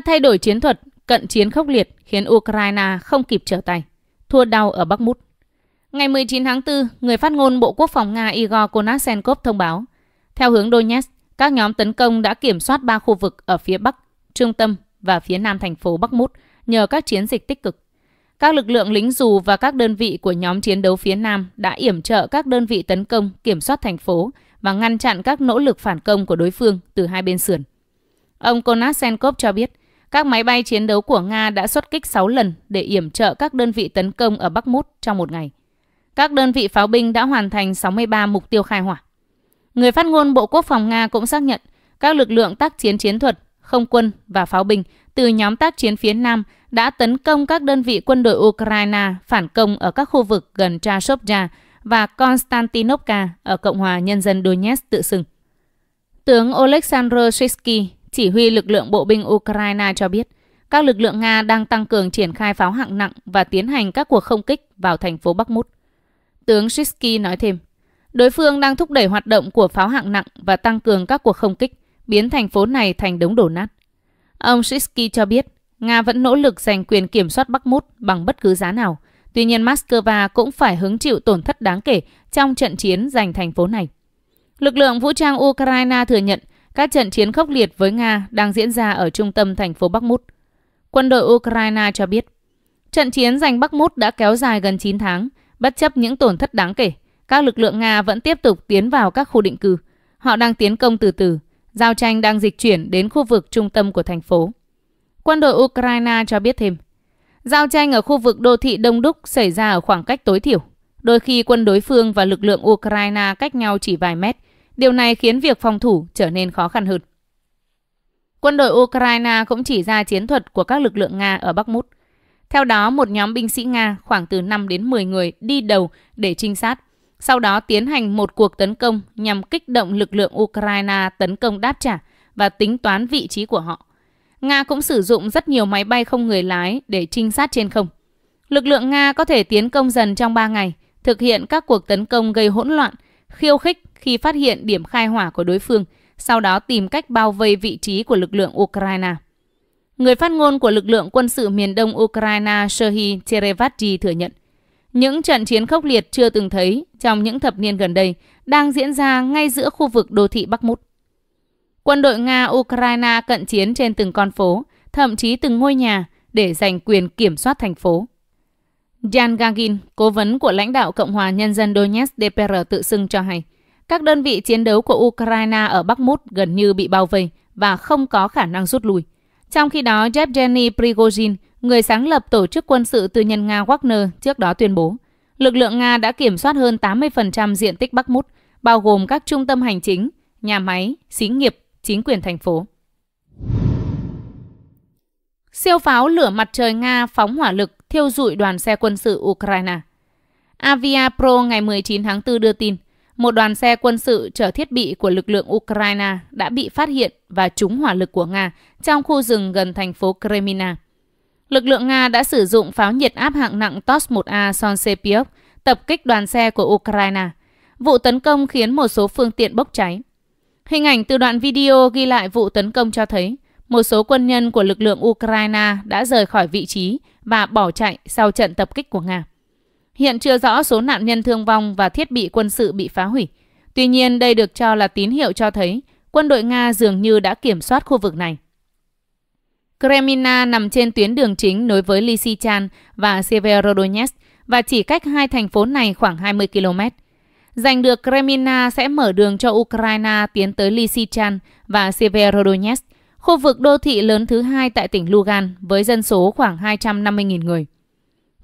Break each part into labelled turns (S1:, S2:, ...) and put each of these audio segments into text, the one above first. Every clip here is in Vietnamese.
S1: thay đổi chiến thuật, cận chiến khốc liệt khiến Ukraine không kịp trở tay, thua đau ở Bắc Mút. Ngày 19 tháng 4, người phát ngôn Bộ Quốc phòng Nga Igor Konashenkov thông báo, theo hướng Donetsk, các nhóm tấn công đã kiểm soát ba khu vực ở phía Bắc, trung tâm và phía nam thành phố Bắc Mút nhờ các chiến dịch tích cực. Các lực lượng lính dù và các đơn vị của nhóm chiến đấu phía Nam đã yểm trợ các đơn vị tấn công kiểm soát thành phố và ngăn chặn các nỗ lực phản công của đối phương từ hai bên sườn. Ông Konashenkov cho biết, các máy bay chiến đấu của Nga đã xuất kích 6 lần để yểm trợ các đơn vị tấn công ở Bắc Mút trong một ngày. Các đơn vị pháo binh đã hoàn thành 63 mục tiêu khai hỏa. Người phát ngôn Bộ Quốc phòng Nga cũng xác nhận các lực lượng tác chiến chiến thuật, không quân và pháo binh từ nhóm tác chiến phía Nam đã tấn công các đơn vị quân đội Ukraine phản công ở các khu vực gần Chashovja và Konstantinovka ở Cộng hòa Nhân dân Donetsk tự xưng. Tướng Oleksandr Shishky chỉ huy lực lượng bộ binh Ukraine cho biết, các lực lượng Nga đang tăng cường triển khai pháo hạng nặng và tiến hành các cuộc không kích vào thành phố Bắc Mút. Tướng Shishky nói thêm, đối phương đang thúc đẩy hoạt động của pháo hạng nặng và tăng cường các cuộc không kích, biến thành phố này thành đống đổ nát. Ông Shishky cho biết, Nga vẫn nỗ lực giành quyền kiểm soát Bắc Mút bằng bất cứ giá nào. Tuy nhiên, Moscow cũng phải hứng chịu tổn thất đáng kể trong trận chiến giành thành phố này. Lực lượng vũ trang Ukraine thừa nhận các trận chiến khốc liệt với Nga đang diễn ra ở trung tâm thành phố Bắc Mút. Quân đội Ukraine cho biết, trận chiến giành Bắc Mút đã kéo dài gần 9 tháng, bất chấp những tổn thất đáng kể. Các lực lượng Nga vẫn tiếp tục tiến vào các khu định cư. Họ đang tiến công từ từ, giao tranh đang dịch chuyển đến khu vực trung tâm của thành phố. Quân đội Ukraine cho biết thêm, giao tranh ở khu vực đô thị Đông Đúc xảy ra ở khoảng cách tối thiểu. Đôi khi quân đối phương và lực lượng Ukraine cách nhau chỉ vài mét, Điều này khiến việc phòng thủ trở nên khó khăn hơn. Quân đội Ukraine cũng chỉ ra chiến thuật của các lực lượng Nga ở Bắc Mút. Theo đó, một nhóm binh sĩ Nga khoảng từ 5 đến 10 người đi đầu để trinh sát, sau đó tiến hành một cuộc tấn công nhằm kích động lực lượng Ukraine tấn công đáp trả và tính toán vị trí của họ. Nga cũng sử dụng rất nhiều máy bay không người lái để trinh sát trên không. Lực lượng Nga có thể tiến công dần trong 3 ngày, thực hiện các cuộc tấn công gây hỗn loạn khiêu khích khi phát hiện điểm khai hỏa của đối phương, sau đó tìm cách bao vây vị trí của lực lượng Ukraine. Người phát ngôn của lực lượng quân sự miền đông Ukraine Serhiy Terevati thừa nhận, những trận chiến khốc liệt chưa từng thấy trong những thập niên gần đây đang diễn ra ngay giữa khu vực đô thị Bắc Mút. Quân đội Nga-Ukraine cận chiến trên từng con phố, thậm chí từng ngôi nhà để giành quyền kiểm soát thành phố. Jan Gagin, cố vấn của lãnh đạo Cộng hòa Nhân dân Donetsk DPR tự xưng cho hay, các đơn vị chiến đấu của Ukraine ở Bắc Mút gần như bị bao vây và không có khả năng rút lui. Trong khi đó, Yevgeny Prigozhin, người sáng lập tổ chức quân sự tư nhân Nga Wagner trước đó tuyên bố, lực lượng Nga đã kiểm soát hơn 80% diện tích Bắc Mút, bao gồm các trung tâm hành chính, nhà máy, xí nghiệp, chính quyền thành phố. Siêu pháo lửa mặt trời Nga phóng hỏa lực thiêu rụi đoàn xe quân sự Ukraine. Avia Pro ngày 19 tháng 4 đưa tin, một đoàn xe quân sự chở thiết bị của lực lượng Ukraine đã bị phát hiện và trúng hỏa lực của Nga trong khu rừng gần thành phố Kremina. Lực lượng Nga đã sử dụng pháo nhiệt áp hạng nặng TOS-1A Sonsepiok tập kích đoàn xe của Ukraine. Vụ tấn công khiến một số phương tiện bốc cháy. Hình ảnh từ đoạn video ghi lại vụ tấn công cho thấy một số quân nhân của lực lượng Ukraine đã rời khỏi vị trí và bỏ chạy sau trận tập kích của Nga. Hiện chưa rõ số nạn nhân thương vong và thiết bị quân sự bị phá hủy. Tuy nhiên, đây được cho là tín hiệu cho thấy quân đội Nga dường như đã kiểm soát khu vực này. Kremina nằm trên tuyến đường chính nối với Lysychan và Severodonetsk và chỉ cách hai thành phố này khoảng 20 km. Giành được Kremina sẽ mở đường cho Ukraine tiến tới Lysychan và Severodonetsk khu vực đô thị lớn thứ hai tại tỉnh Lugan với dân số khoảng 250.000 người.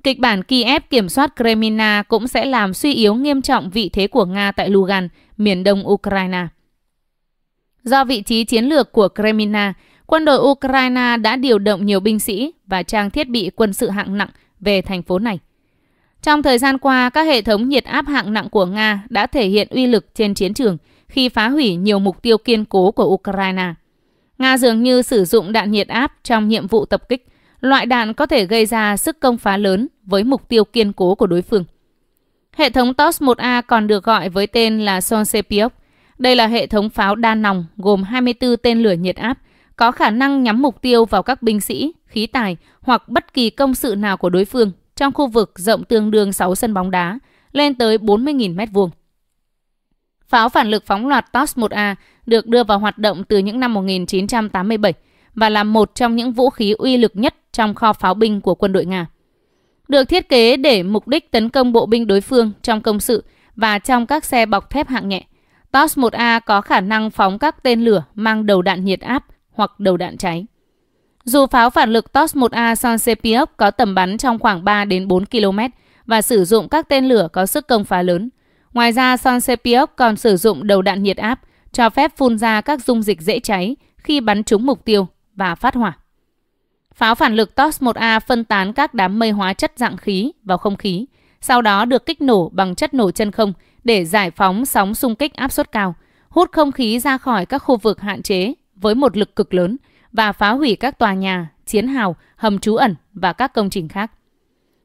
S1: Kịch bản Kiev kiểm soát Kremina cũng sẽ làm suy yếu nghiêm trọng vị thế của Nga tại Lugan, miền đông Ukraine. Do vị trí chiến lược của Kremina, quân đội Ukraine đã điều động nhiều binh sĩ và trang thiết bị quân sự hạng nặng về thành phố này. Trong thời gian qua, các hệ thống nhiệt áp hạng nặng của Nga đã thể hiện uy lực trên chiến trường khi phá hủy nhiều mục tiêu kiên cố của Ukraine. Nga dường như sử dụng đạn nhiệt áp trong nhiệm vụ tập kích. Loại đạn có thể gây ra sức công phá lớn với mục tiêu kiên cố của đối phương. Hệ thống TOS-1A còn được gọi với tên là Sonsepiok. Đây là hệ thống pháo đa nòng gồm 24 tên lửa nhiệt áp, có khả năng nhắm mục tiêu vào các binh sĩ, khí tài hoặc bất kỳ công sự nào của đối phương trong khu vực rộng tương đương 6 sân bóng đá, lên tới 40.000 mét vuông. Pháo phản lực phóng loạt TOS 1A được đưa vào hoạt động từ những năm 1987 và là một trong những vũ khí uy lực nhất trong kho pháo binh của quân đội Nga. Được thiết kế để mục đích tấn công bộ binh đối phương trong công sự và trong các xe bọc thép hạng nhẹ. TOS 1A có khả năng phóng các tên lửa mang đầu đạn nhiệt áp hoặc đầu đạn cháy. Dù pháo phản lực TOS 1A Sansepiok có tầm bắn trong khoảng 3 đến 4 km và sử dụng các tên lửa có sức công phá lớn, Ngoài ra, Sansepioc còn sử dụng đầu đạn nhiệt áp, cho phép phun ra các dung dịch dễ cháy khi bắn trúng mục tiêu và phát hỏa. Pháo phản lực TOS-1A phân tán các đám mây hóa chất dạng khí vào không khí, sau đó được kích nổ bằng chất nổ chân không để giải phóng sóng xung kích áp suất cao, hút không khí ra khỏi các khu vực hạn chế với một lực cực lớn và phá hủy các tòa nhà, chiến hào, hầm trú ẩn và các công trình khác.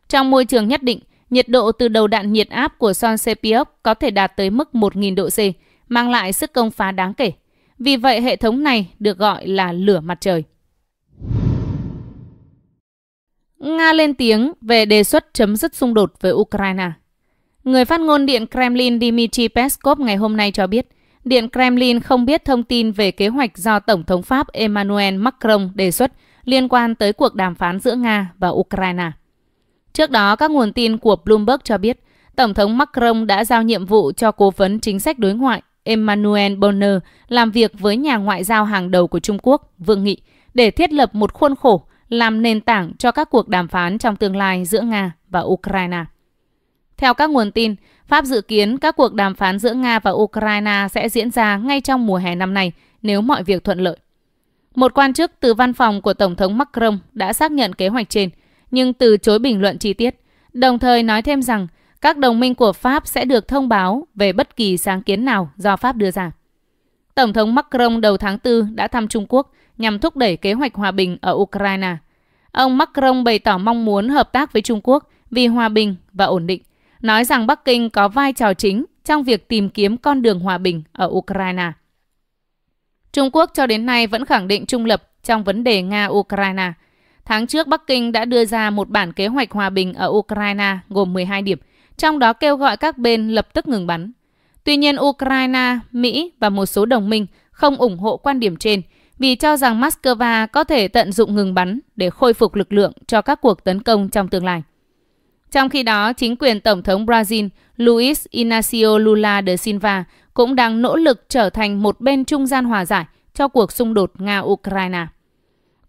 S1: Trong môi trường nhất định, Nhiệt độ từ đầu đạn nhiệt áp của son Sepiok có thể đạt tới mức 1.000 độ C, mang lại sức công phá đáng kể. Vì vậy, hệ thống này được gọi là lửa mặt trời. Nga lên tiếng về đề xuất chấm dứt xung đột với Ukraine. Người phát ngôn Điện Kremlin Dmitry Peskov ngày hôm nay cho biết, Điện Kremlin không biết thông tin về kế hoạch do Tổng thống Pháp Emmanuel Macron đề xuất liên quan tới cuộc đàm phán giữa Nga và Ukraine. Trước đó, các nguồn tin của Bloomberg cho biết, Tổng thống Macron đã giao nhiệm vụ cho cố vấn chính sách đối ngoại Emmanuel Bonner làm việc với nhà ngoại giao hàng đầu của Trung Quốc, Vương Nghị, để thiết lập một khuôn khổ làm nền tảng cho các cuộc đàm phán trong tương lai giữa Nga và Ukraine. Theo các nguồn tin, Pháp dự kiến các cuộc đàm phán giữa Nga và Ukraine sẽ diễn ra ngay trong mùa hè năm nay nếu mọi việc thuận lợi. Một quan chức từ văn phòng của Tổng thống Macron đã xác nhận kế hoạch trên – nhưng từ chối bình luận chi tiết, đồng thời nói thêm rằng các đồng minh của Pháp sẽ được thông báo về bất kỳ sáng kiến nào do Pháp đưa ra. Tổng thống Macron đầu tháng 4 đã thăm Trung Quốc nhằm thúc đẩy kế hoạch hòa bình ở Ukraine. Ông Macron bày tỏ mong muốn hợp tác với Trung Quốc vì hòa bình và ổn định, nói rằng Bắc Kinh có vai trò chính trong việc tìm kiếm con đường hòa bình ở Ukraine. Trung Quốc cho đến nay vẫn khẳng định trung lập trong vấn đề Nga-Ukraine – Tháng trước, Bắc Kinh đã đưa ra một bản kế hoạch hòa bình ở Ukraine gồm 12 điểm, trong đó kêu gọi các bên lập tức ngừng bắn. Tuy nhiên, Ukraine, Mỹ và một số đồng minh không ủng hộ quan điểm trên vì cho rằng Moscow có thể tận dụng ngừng bắn để khôi phục lực lượng cho các cuộc tấn công trong tương lai. Trong khi đó, chính quyền Tổng thống Brazil Luiz Inácio Lula da Silva cũng đang nỗ lực trở thành một bên trung gian hòa giải cho cuộc xung đột Nga-Ukraine.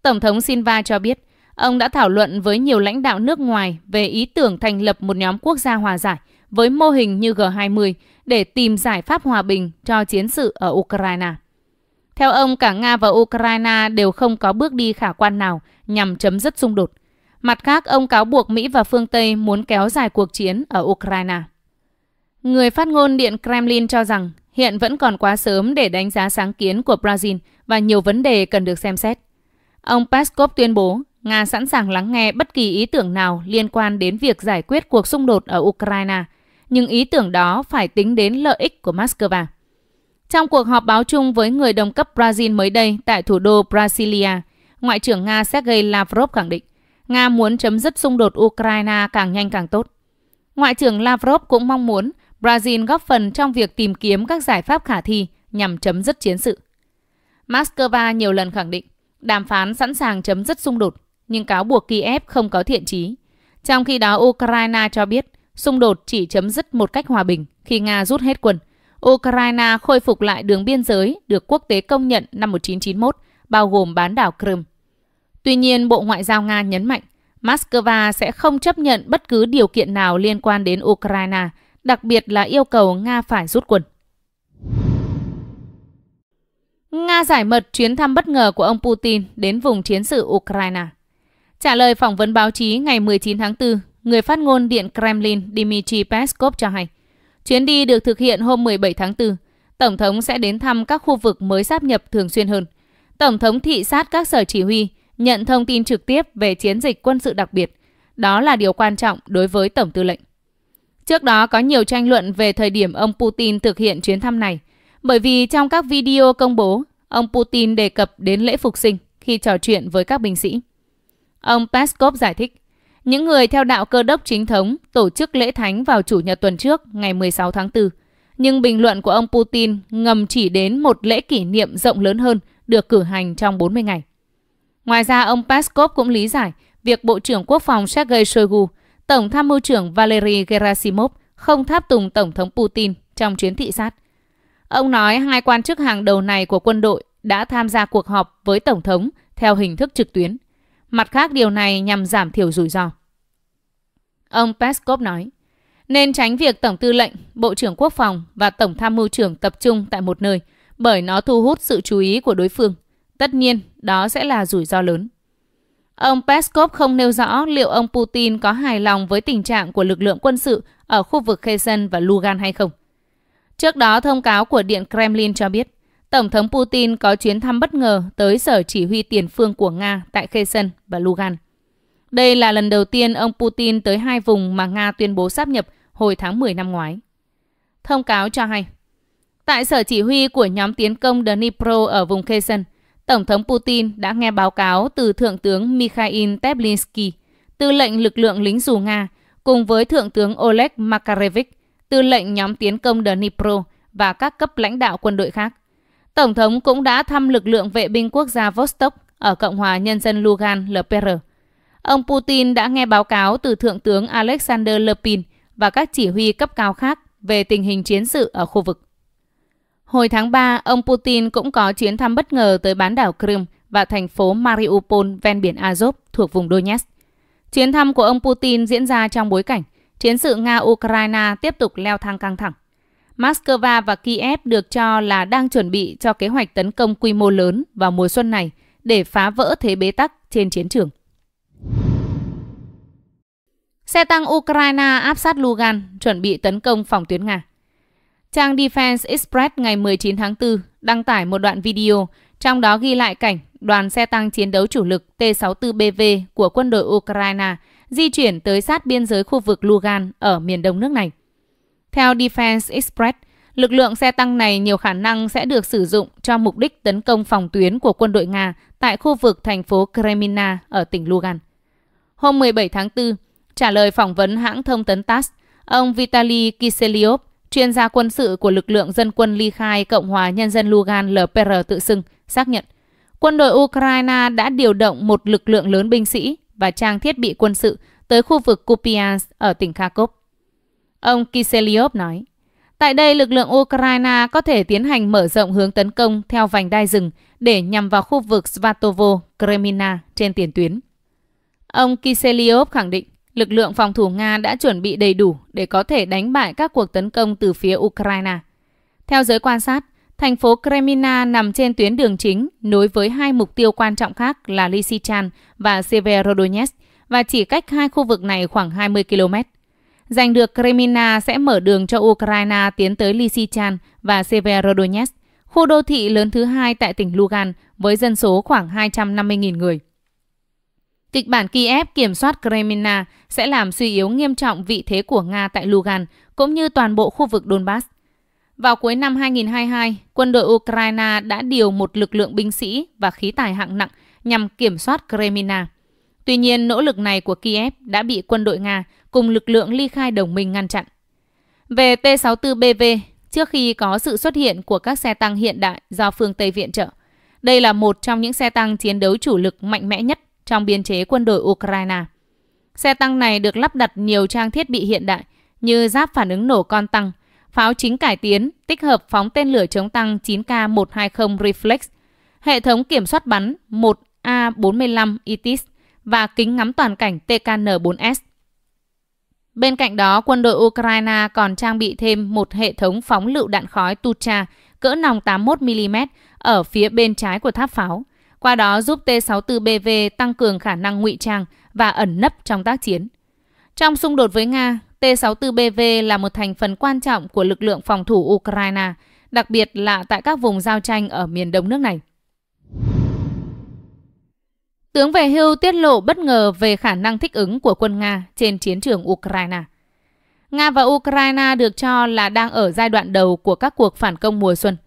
S1: Tổng thống Silva cho biết Ông đã thảo luận với nhiều lãnh đạo nước ngoài về ý tưởng thành lập một nhóm quốc gia hòa giải với mô hình như G20 để tìm giải pháp hòa bình cho chiến sự ở Ukraine. Theo ông, cả Nga và Ukraine đều không có bước đi khả quan nào nhằm chấm dứt xung đột. Mặt khác, ông cáo buộc Mỹ và phương Tây muốn kéo dài cuộc chiến ở Ukraine. Người phát ngôn Điện Kremlin cho rằng hiện vẫn còn quá sớm để đánh giá sáng kiến của Brazil và nhiều vấn đề cần được xem xét. Ông Peskov tuyên bố Nga sẵn sàng lắng nghe bất kỳ ý tưởng nào liên quan đến việc giải quyết cuộc xung đột ở Ukraine, nhưng ý tưởng đó phải tính đến lợi ích của Moscow. Trong cuộc họp báo chung với người đồng cấp Brazil mới đây tại thủ đô Brasilia, Ngoại trưởng Nga Sergei Lavrov khẳng định Nga muốn chấm dứt xung đột Ukraine càng nhanh càng tốt. Ngoại trưởng Lavrov cũng mong muốn Brazil góp phần trong việc tìm kiếm các giải pháp khả thi nhằm chấm dứt chiến sự. Moscow nhiều lần khẳng định đàm phán sẵn sàng chấm dứt xung đột nhưng cáo buộc Kiev không có thiện chí. Trong khi đó, Ukraine cho biết xung đột chỉ chấm dứt một cách hòa bình khi Nga rút hết quân. Ukraine khôi phục lại đường biên giới được quốc tế công nhận năm 1991, bao gồm bán đảo Crimea. Tuy nhiên, Bộ Ngoại giao Nga nhấn mạnh Moscow sẽ không chấp nhận bất cứ điều kiện nào liên quan đến Ukraine, đặc biệt là yêu cầu Nga phải rút quân. Nga giải mật chuyến thăm bất ngờ của ông Putin đến vùng chiến sự Ukraine. Trả lời phỏng vấn báo chí ngày 19 tháng 4, người phát ngôn Điện Kremlin Dmitry Peskov cho hay, chuyến đi được thực hiện hôm 17 tháng 4, Tổng thống sẽ đến thăm các khu vực mới sáp nhập thường xuyên hơn. Tổng thống thị sát các sở chỉ huy, nhận thông tin trực tiếp về chiến dịch quân sự đặc biệt. Đó là điều quan trọng đối với Tổng tư lệnh. Trước đó có nhiều tranh luận về thời điểm ông Putin thực hiện chuyến thăm này, bởi vì trong các video công bố, ông Putin đề cập đến lễ phục sinh khi trò chuyện với các binh sĩ. Ông Peskov giải thích, những người theo đạo cơ đốc chính thống tổ chức lễ thánh vào chủ nhật tuần trước ngày 16 tháng 4. Nhưng bình luận của ông Putin ngầm chỉ đến một lễ kỷ niệm rộng lớn hơn được cử hành trong 40 ngày. Ngoài ra, ông Peskov cũng lý giải việc Bộ trưởng Quốc phòng Sergei Shoigu, Tổng tham mưu trưởng Valery Gerasimov không tháp tùng Tổng thống Putin trong chuyến thị sát. Ông nói hai quan chức hàng đầu này của quân đội đã tham gia cuộc họp với Tổng thống theo hình thức trực tuyến – Mặt khác điều này nhằm giảm thiểu rủi ro. Ông Peskov nói, nên tránh việc Tổng tư lệnh, Bộ trưởng Quốc phòng và Tổng tham mưu trưởng tập trung tại một nơi bởi nó thu hút sự chú ý của đối phương. Tất nhiên, đó sẽ là rủi ro lớn. Ông Peskov không nêu rõ liệu ông Putin có hài lòng với tình trạng của lực lượng quân sự ở khu vực Kherson và Lugan hay không. Trước đó, thông cáo của Điện Kremlin cho biết, Tổng thống Putin có chuyến thăm bất ngờ tới sở chỉ huy tiền phương của Nga tại Kherson và Lugan. Đây là lần đầu tiên ông Putin tới hai vùng mà Nga tuyên bố sáp nhập hồi tháng 10 năm ngoái. Thông cáo cho hay, tại sở chỉ huy của nhóm tiến công Dnipro ở vùng Kherson, Tổng thống Putin đã nghe báo cáo từ Thượng tướng Mikhail Teplinsky, tư lệnh lực lượng lính dù Nga, cùng với Thượng tướng Oleg Makarevich, tư lệnh nhóm tiến công Dnipro và các cấp lãnh đạo quân đội khác. Tổng thống cũng đã thăm lực lượng vệ binh quốc gia Vostok ở Cộng hòa Nhân dân Lugan, LPR. Ông Putin đã nghe báo cáo từ Thượng tướng Alexander Lepin và các chỉ huy cấp cao khác về tình hình chiến sự ở khu vực. Hồi tháng 3, ông Putin cũng có chuyến thăm bất ngờ tới bán đảo Crimea và thành phố Mariupol ven biển Azov thuộc vùng Donetsk. Chuyến thăm của ông Putin diễn ra trong bối cảnh chiến sự Nga-Ukraine tiếp tục leo thang căng thẳng. Moscow và Kiev được cho là đang chuẩn bị cho kế hoạch tấn công quy mô lớn vào mùa xuân này để phá vỡ thế bế tắc trên chiến trường. Xe tăng Ukraine áp sát Lugan, chuẩn bị tấn công phòng tuyến Nga. Trang Defense Express ngày 19 tháng 4 đăng tải một đoạn video, trong đó ghi lại cảnh đoàn xe tăng chiến đấu chủ lực T-64BV của quân đội Ukraine di chuyển tới sát biên giới khu vực Lugan ở miền đông nước này. Theo Defense Express, lực lượng xe tăng này nhiều khả năng sẽ được sử dụng cho mục đích tấn công phòng tuyến của quân đội Nga tại khu vực thành phố Kremina ở tỉnh Lugan. Hôm 17 tháng 4, trả lời phỏng vấn hãng thông tấn TASS, ông Vitaly Kiselyov, chuyên gia quân sự của lực lượng dân quân ly khai Cộng hòa Nhân dân Lugan LPR tự xưng, xác nhận quân đội Ukraine đã điều động một lực lượng lớn binh sĩ và trang thiết bị quân sự tới khu vực Kupiansk ở tỉnh Kharkov. Ông Kiseliov nói, tại đây lực lượng Ukraine có thể tiến hành mở rộng hướng tấn công theo vành đai rừng để nhằm vào khu vực Svatovo, Kremina trên tiền tuyến. Ông Kiseliov khẳng định, lực lượng phòng thủ Nga đã chuẩn bị đầy đủ để có thể đánh bại các cuộc tấn công từ phía Ukraine. Theo giới quan sát, thành phố Kremina nằm trên tuyến đường chính nối với hai mục tiêu quan trọng khác là Lysychan và Severodonetsk và chỉ cách hai khu vực này khoảng 20 km. Giành được Kremina sẽ mở đường cho Ukraine tiến tới Lysychan và Severodonetsk, khu đô thị lớn thứ hai tại tỉnh Lugan với dân số khoảng 250.000 người. Kịch bản Kiev kiểm soát Kremina sẽ làm suy yếu nghiêm trọng vị thế của Nga tại Lugan cũng như toàn bộ khu vực Donbass. Vào cuối năm 2022, quân đội Ukraine đã điều một lực lượng binh sĩ và khí tài hạng nặng nhằm kiểm soát Kremina. Tuy nhiên, nỗ lực này của Kiev đã bị quân đội Nga cùng lực lượng ly khai đồng minh ngăn chặn. Về T-64BV, trước khi có sự xuất hiện của các xe tăng hiện đại do phương Tây viện trợ, đây là một trong những xe tăng chiến đấu chủ lực mạnh mẽ nhất trong biên chế quân đội Ukraine. Xe tăng này được lắp đặt nhiều trang thiết bị hiện đại như giáp phản ứng nổ con tăng, pháo chính cải tiến, tích hợp phóng tên lửa chống tăng 9K120 Reflex, hệ thống kiểm soát bắn 1A45 ITIS, và kính ngắm toàn cảnh TKN-4S. Bên cạnh đó, quân đội Ukraine còn trang bị thêm một hệ thống phóng lựu đạn khói Tucha cỡ nòng 81mm ở phía bên trái của tháp pháo, qua đó giúp T-64BV tăng cường khả năng ngụy trang và ẩn nấp trong tác chiến. Trong xung đột với Nga, T-64BV là một thành phần quan trọng của lực lượng phòng thủ Ukraine, đặc biệt là tại các vùng giao tranh ở miền đông nước này. Tướng về hưu tiết lộ bất ngờ về khả năng thích ứng của quân Nga trên chiến trường Ukraine. Nga và Ukraine được cho là đang ở giai đoạn đầu của các cuộc phản công mùa xuân.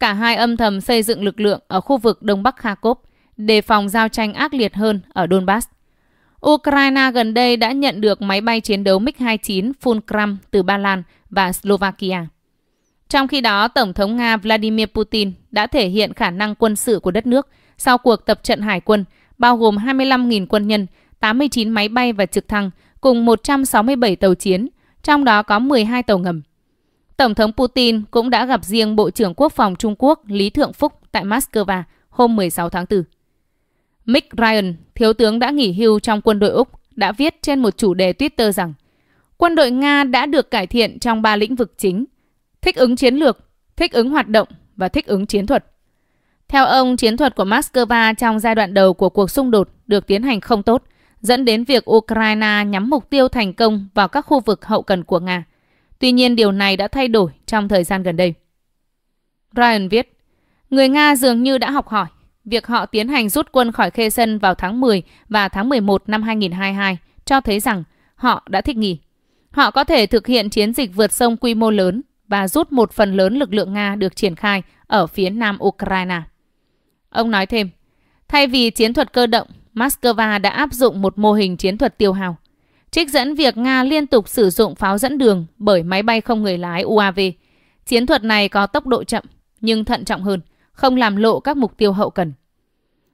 S1: Cả hai âm thầm xây dựng lực lượng ở khu vực Đông Bắc Kharkov đề phòng giao tranh ác liệt hơn ở Donbass. Ukraine gần đây đã nhận được máy bay chiến đấu MiG-29 Fulcrum từ Ba Lan và Slovakia. Trong khi đó, Tổng thống Nga Vladimir Putin đã thể hiện khả năng quân sự của đất nước sau cuộc tập trận hải quân – bao gồm 25.000 quân nhân, 89 máy bay và trực thăng cùng 167 tàu chiến, trong đó có 12 tàu ngầm. Tổng thống Putin cũng đã gặp riêng Bộ trưởng Quốc phòng Trung Quốc Lý Thượng Phúc tại Moscow hôm 16 tháng 4. Mick Ryan, thiếu tướng đã nghỉ hưu trong quân đội Úc, đã viết trên một chủ đề Twitter rằng quân đội Nga đã được cải thiện trong ba lĩnh vực chính, thích ứng chiến lược, thích ứng hoạt động và thích ứng chiến thuật. Theo ông, chiến thuật của Moscow trong giai đoạn đầu của cuộc xung đột được tiến hành không tốt, dẫn đến việc Ukraine nhắm mục tiêu thành công vào các khu vực hậu cần của Nga. Tuy nhiên, điều này đã thay đổi trong thời gian gần đây. Ryan viết, người Nga dường như đã học hỏi việc họ tiến hành rút quân khỏi Khê Sân vào tháng 10 và tháng 11 năm 2022 cho thấy rằng họ đã thích nghỉ. Họ có thể thực hiện chiến dịch vượt sông quy mô lớn và rút một phần lớn lực lượng Nga được triển khai ở phía nam Ukraine. Ông nói thêm, thay vì chiến thuật cơ động, Moscow đã áp dụng một mô hình chiến thuật tiêu hào Trích dẫn việc Nga liên tục sử dụng pháo dẫn đường bởi máy bay không người lái UAV. Chiến thuật này có tốc độ chậm, nhưng thận trọng hơn, không làm lộ các mục tiêu hậu cần.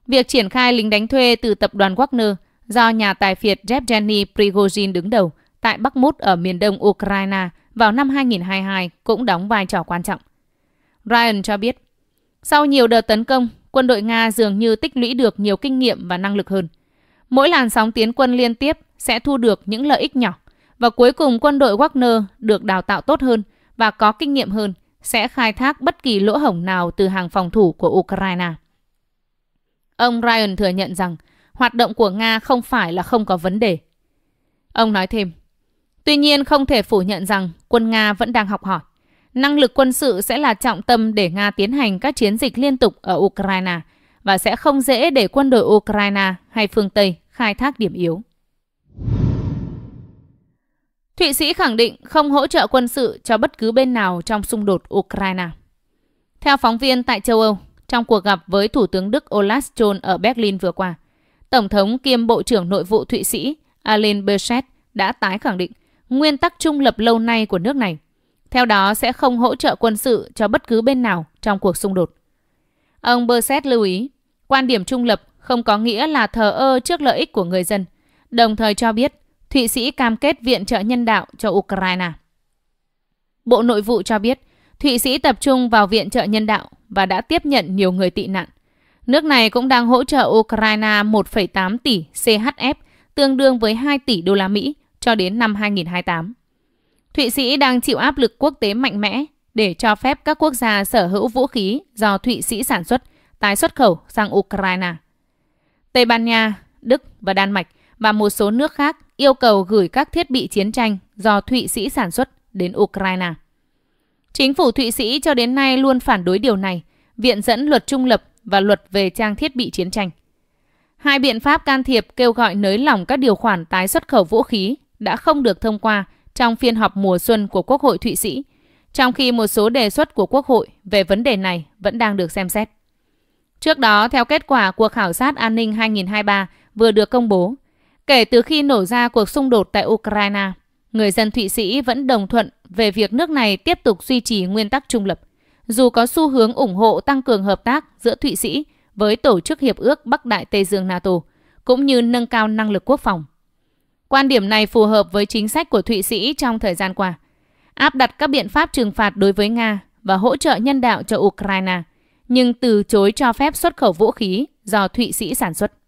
S1: Việc triển khai lính đánh thuê từ tập đoàn Wagner do nhà tài phiệt Yevgeny Prigozhin đứng đầu tại Bắc Mút ở miền đông Ukraine vào năm 2022 cũng đóng vai trò quan trọng. Ryan cho biết, sau nhiều đợt tấn công, quân đội Nga dường như tích lũy được nhiều kinh nghiệm và năng lực hơn. Mỗi làn sóng tiến quân liên tiếp sẽ thu được những lợi ích nhỏ và cuối cùng quân đội Wagner được đào tạo tốt hơn và có kinh nghiệm hơn sẽ khai thác bất kỳ lỗ hổng nào từ hàng phòng thủ của Ukraine. Ông Ryan thừa nhận rằng hoạt động của Nga không phải là không có vấn đề. Ông nói thêm, tuy nhiên không thể phủ nhận rằng quân Nga vẫn đang học hỏi năng lực quân sự sẽ là trọng tâm để Nga tiến hành các chiến dịch liên tục ở Ukraine và sẽ không dễ để quân đội Ukraine hay phương Tây khai thác điểm yếu. Thụy Sĩ khẳng định không hỗ trợ quân sự cho bất cứ bên nào trong xung đột Ukraine. Theo phóng viên tại châu Âu, trong cuộc gặp với Thủ tướng Đức Olaf Scholz ở Berlin vừa qua, Tổng thống kiêm Bộ trưởng Nội vụ Thụy Sĩ Alain Berset đã tái khẳng định nguyên tắc trung lập lâu nay của nước này theo đó sẽ không hỗ trợ quân sự cho bất cứ bên nào trong cuộc xung đột. Ông Berset lưu ý, quan điểm trung lập không có nghĩa là thờ ơ trước lợi ích của người dân, đồng thời cho biết Thụy Sĩ cam kết viện trợ nhân đạo cho Ukraine. Bộ Nội vụ cho biết, Thụy Sĩ tập trung vào viện trợ nhân đạo và đã tiếp nhận nhiều người tị nạn. Nước này cũng đang hỗ trợ Ukraine 1,8 tỷ CHF, tương đương với 2 tỷ đô la Mỹ cho đến năm 2028. Thụy Sĩ đang chịu áp lực quốc tế mạnh mẽ để cho phép các quốc gia sở hữu vũ khí do Thụy Sĩ sản xuất tái xuất khẩu sang Ukraine. Tây Ban Nha, Đức và Đan Mạch và một số nước khác yêu cầu gửi các thiết bị chiến tranh do Thụy Sĩ sản xuất đến Ukraine. Chính phủ Thụy Sĩ cho đến nay luôn phản đối điều này, viện dẫn luật trung lập và luật về trang thiết bị chiến tranh. Hai biện pháp can thiệp kêu gọi nới lỏng các điều khoản tái xuất khẩu vũ khí đã không được thông qua trong phiên họp mùa xuân của Quốc hội Thụy Sĩ, trong khi một số đề xuất của Quốc hội về vấn đề này vẫn đang được xem xét. Trước đó, theo kết quả cuộc khảo sát an ninh 2023 vừa được công bố, kể từ khi nổ ra cuộc xung đột tại Ukraine, người dân Thụy Sĩ vẫn đồng thuận về việc nước này tiếp tục duy trì nguyên tắc trung lập, dù có xu hướng ủng hộ tăng cường hợp tác giữa Thụy Sĩ với Tổ chức Hiệp ước Bắc Đại Tây Dương NATO, cũng như nâng cao năng lực quốc phòng. Quan điểm này phù hợp với chính sách của Thụy Sĩ trong thời gian qua, áp đặt các biện pháp trừng phạt đối với Nga và hỗ trợ nhân đạo cho Ukraine, nhưng từ chối cho phép xuất khẩu vũ khí do Thụy Sĩ sản xuất.